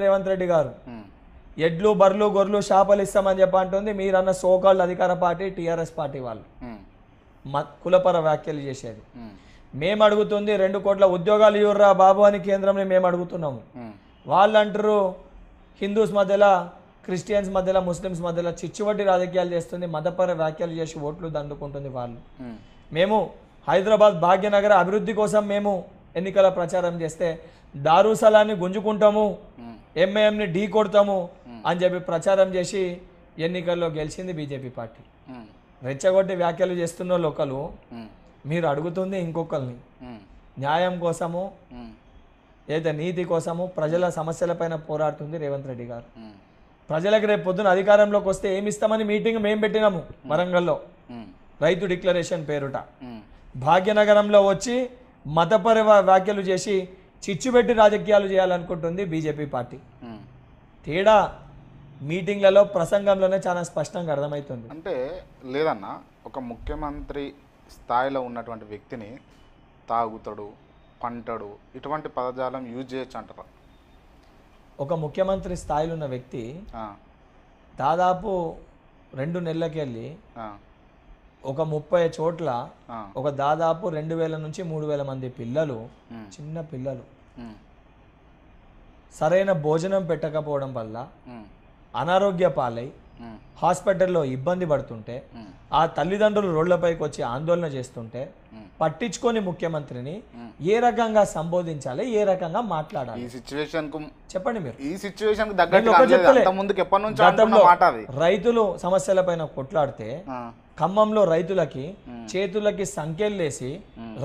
రేవంత్ రెడ్డి గారు ఎడ్లు బర్లు గొర్రెలు షాపలు ఇస్తామని చెప్పి అంటుంది మీరన్న సోకాళ్ళు అధికార పార్టీ టీఆర్ఎస్ పార్టీ వాళ్ళు కులపర వ్యాఖ్యలు చేసేది మేము అడుగుతుంది రెండు కోట్ల ఉద్యోగాలు ఇవ్వరా బాబు అని కేంద్రంని మేము అడుగుతున్నాము వాళ్ళు అంటారు హిందూస్ మధ్యలో క్రిస్టియన్స్ మధ్యలో ముస్లిమ్స్ మధ్యలో చిచ్చువటి రాజకీయాలు చేస్తుంది మతపర వ్యాఖ్యలు చేసి ఓట్లు దండుకుంటుంది వాళ్ళు మేము హైదరాబాద్ భాగ్యనగర అభివృద్ధి కోసం మేము ఎన్నికల ప్రచారం చేస్తే దారుసలాన్ని గుంజుకుంటాము ఎంఐఎంని ఢీ కొడతాము అని చెప్పి ప్రచారం చేసి ఎన్నికల్లో గెలిచింది బీజేపీ పార్టీ రెచ్చగొట్టి వ్యాఖ్యలు చేస్తున్న ఒకరు మీరు అడుగుతుంది ఇంకొకరిని న్యాయం కోసము లేదా నీతి కోసము ప్రజల సమస్యలపైన పోరాడుతుంది రేవంత్ రెడ్డి గారు ప్రజలకు రేపు పొద్దున అధికారంలోకి వస్తే ఏమి ఇస్తామని మీటింగ్ మేము పెట్టినాము వరంగల్లో రైతు డిక్లరేషన్ పేరుట భాగ్యనగరంలో వచ్చి మతపర వ్యాఖ్యలు చేసి చిచ్చుబెట్టి రాజకీయాలు చేయాలనుకుంటుంది బీజేపీ పార్టీ తేడా మీటింగ్లలో ప్రసంగంలోనే చాలా స్పష్టంగా అర్థమవుతుంది అంటే లేదన్న ఒక ముఖ్యమంత్రి స్థాయిలో ఉన్నటువంటి వ్యక్తిని తాగుతడు పంటడు ఇటువంటి పదజాలం యూజ్ చేయొచ్చు అంటారు ఒక ముఖ్యమంత్రి స్థాయిలో ఉన్న వ్యక్తి దాదాపు రెండు నెలలకెళ్ళి ఒక ముప్పై చోట్ల ఒక దాదాపు రెండు వేల నుంచి మూడు వేల మంది పిల్లలు చిన్న పిల్లలు సరైన భోజనం పెట్టకపోవడం వల్ల అనారోగ్య పాలై హాస్పిటల్లో ఇబ్బంది పడుతుంటే ఆ తల్లిదండ్రులు రోడ్లపైకి వచ్చి ఆందోళన చేస్తుంటే పట్టించుకొని ముఖ్యమంత్రిని ఏ రకంగా సంబోధించాలి ఏ రకంగా మాట్లాడాలి చెప్పండి మీరు ఈ సిచ్యువేషన్ రైతులు సమస్యల పైన కొట్లాడితే ఖమ్మంలో రైతులకి చేతులకి సంఖ్యలు రైతుల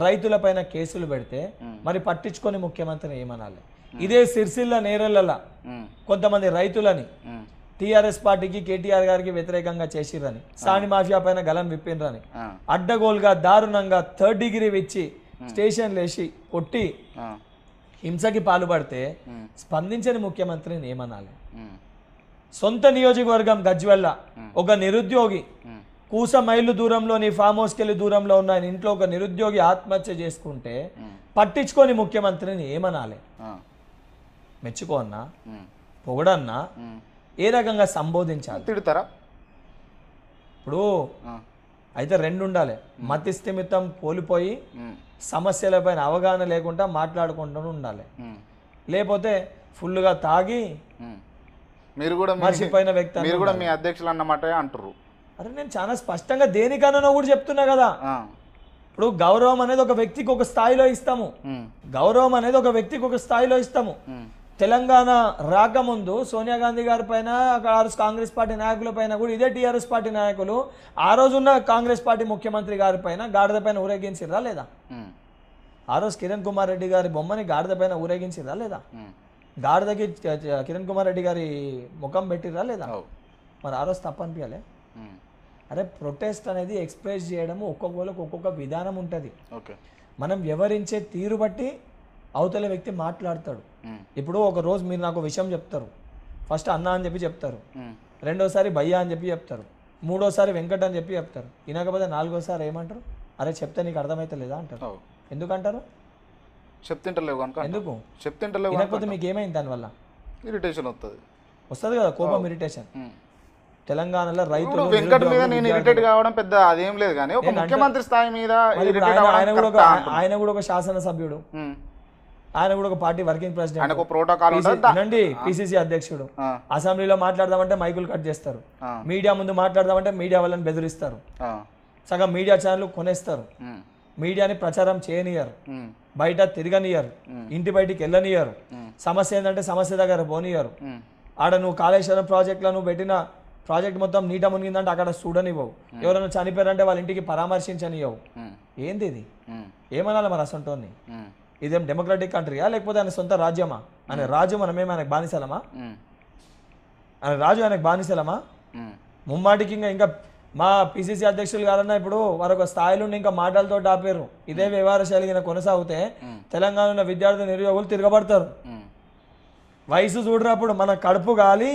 రైతులపైన కేసులు పెడితే మరి పట్టించుకొని ముఖ్యమంత్రిని ఏమనాలి ఇదే సిరిసిల్ల నేరల కొంతమంది రైతులని టీఆర్ఎస్ పార్టీకి కేటీఆర్ గారికి వ్యతిరేకంగా చేసిరని సాని మాఫియా పైన గలం విప్పిండ్రని అడ్డగోలుగా దారుణంగా థర్డ్ డిగ్రీ ఇచ్చి స్టేషన్ లేచి కొట్టి హింసకి పాల్పడితే స్పందించని ముఖ్యమంత్రిని ఏమనాలి సొంత నియోజకవర్గం గజ్వెల్ల ఒక నిరుద్యోగి కూస మైళ్ళు దూరంలోని ఫామ్ హౌస్కి వెళ్ళి దూరంలో ఉన్న ఆయన ఇంట్లో ఒక నిరుద్యోగి ఆత్మహత్య చేసుకుంటే పట్టించుకొని ముఖ్యమంత్రిని ఏమనాలి మెచ్చుకో అన్నా పొగడన్నా ఏ రకంగా సంబోధించాలి తిడతారా ఇప్పుడు అయితే రెండు ఉండాలి మతి స్థిమితం కోల్పోయి సమస్యలపైన అవగాహన లేకుండా మాట్లాడుకుంటూ ఉండాలి లేకపోతే ఫుల్గా తాగి మీరు కూడా మర్చిపోయిన వ్యక్తి మీరు కూడా మీ అధ్యక్షులు అన్నమాట అంటారు అరే నేను చాలా స్పష్టంగా దేనికన్నా కూడా చెప్తున్నా కదా ఇప్పుడు గౌరవం అనేది ఒక వ్యక్తికి ఒక స్థాయిలో ఇస్తాము గౌరవం అనేది ఒక వ్యక్తికి ఒక స్థాయిలో ఇస్తాము తెలంగాణ రాకముందు సోనియా గాంధీ గారి పైన ఆర్ఎస్ కాంగ్రెస్ పార్టీ నాయకుల పైన కూడా ఇదే టీఆర్ఎస్ పార్టీ నాయకులు ఆ రోజున్న కాంగ్రెస్ పార్టీ ముఖ్యమంత్రి గారి పైన గాడిద పైన ఊరేగించిరా లేదా ఆ రోజు కిరణ్ కుమార్ రెడ్డి గారి బొమ్మని గాడిద పైన ఊరేగించిరా లేదా గాడిదకి కిరణ్ కుమార్ రెడ్డి గారి ముఖం పెట్టిరా లేదా మరి ఆ రోజు తప్పనిపించాలి అరే ప్రొటెస్ట్ అనేది ఎక్స్ప్రెస్ చేయడము వాళ్ళకి ఒక్కొక్క విధానం ఉంటుంది ఓకే మనం వ్యవహరించే తీరు బట్టి అవతల వ్యక్తి మాట్లాడతాడు ఇప్పుడు ఒక రోజు మీరు నాకు విషయం చెప్తారు ఫస్ట్ అన్న అని చెప్పి చెప్తారు రెండోసారి భయ్య అని చెప్పి చెప్తారు మూడోసారి వెంకట అని చెప్పి చెప్తారు వినకపోతే నాలుగోసారి ఏమంటారు అరే చెప్తే నీకు లేదా అంటారు ఎందుకంటారు చెప్తింటలేవు ఎందుకు మీకు ఏమైంది దానివల్ల ఇరిటేషన్ వస్తుంది వస్తుంది కదా కోపం ఇరిటేషన్ తెలంగాణలో రైతులు వెంకట మీద నేను ఇరిటేట్ కావడం పెద్ద అదేం లేదు కానీ ఒక ముఖ్యమంత్రి స్థాయి మీద ఆయన కూడా ఒక ఆయన కూడా ఒక శాసనసభ్యుడు ఆయన కూడా ఒక party working president protocol PCC అధ్యక్షుడు అసెంబ్లీలో మాట్లాడదామంటే మైకులు కట్ చేస్తారు మీడియా ముందు మాట్లాడదామంటే మీడియా వాళ్ళని బెదిరిస్తారు సగం మీడియా ఛానల్ కొనేస్తారు మీడియాని ప్రచారం చేయనియరు బయట తిరగనియరు ఇంటి బయటికి వెళ్ళనియరు సమస్య ఏంటంటే సమస్య దగ్గర పోనియరు ఆడ నువ్వు కాళేశ్వరం ప్రాజెక్టులో నువ్వు పెట్టిన ప్రాజెక్ట్ మొత్తం నీట మునిగిందంటే అక్కడ చూడనివ్వవు ఎవరైనా చనిపోయారంటే వాళ్ళ ఇంటికి పరామర్శించనివ్వవు ఏంది ఇది ఏమనాలి మరి అసంటోని ఇదేం డెమోక్రటిక్ కంట్రీయా లేకపోతే ఆయన సొంత రాజ్యమా ఆయన రాజు మనమే ఆయనకు బానిసలమా ఆయన రాజు ఆయనకు బానిసలమా ముమ్మాటికి ఇంకా ఇంకా మా పిసిసి అధ్యక్షులు కాదన్నా ఇప్పుడు వారొక స్థాయిలో ఇంకా మాటలతో ఆపేరు ఇదే వ్యవహార శైలి కొనసాగితే తెలంగాణ విద్యార్థి నిరుయోగులు తిరగబడతారు వయసు చూడరా అప్పుడు మన కడుపు గాలి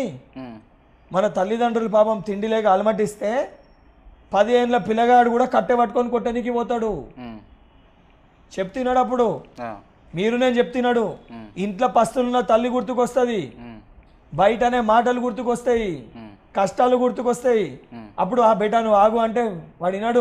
మన తల్లిదండ్రులు పాపం తిండి లేక అలమటిస్తే పది ఏళ్ళ పిల్లగాడు కూడా కట్టె పట్టుకొని కొట్టనికి పోతాడు చెప్తున్నాడు అప్పుడు మీరు నేను చెప్తున్నాడు ఇంట్లో పస్తులున్న తల్లి గుర్తుకొస్తుంది బయట అనే మాటలు గుర్తుకొస్తాయి కష్టాలు గుర్తుకొస్తాయి అప్పుడు ఆ బేటా నువ్వు ఆగు అంటే వాడినాడు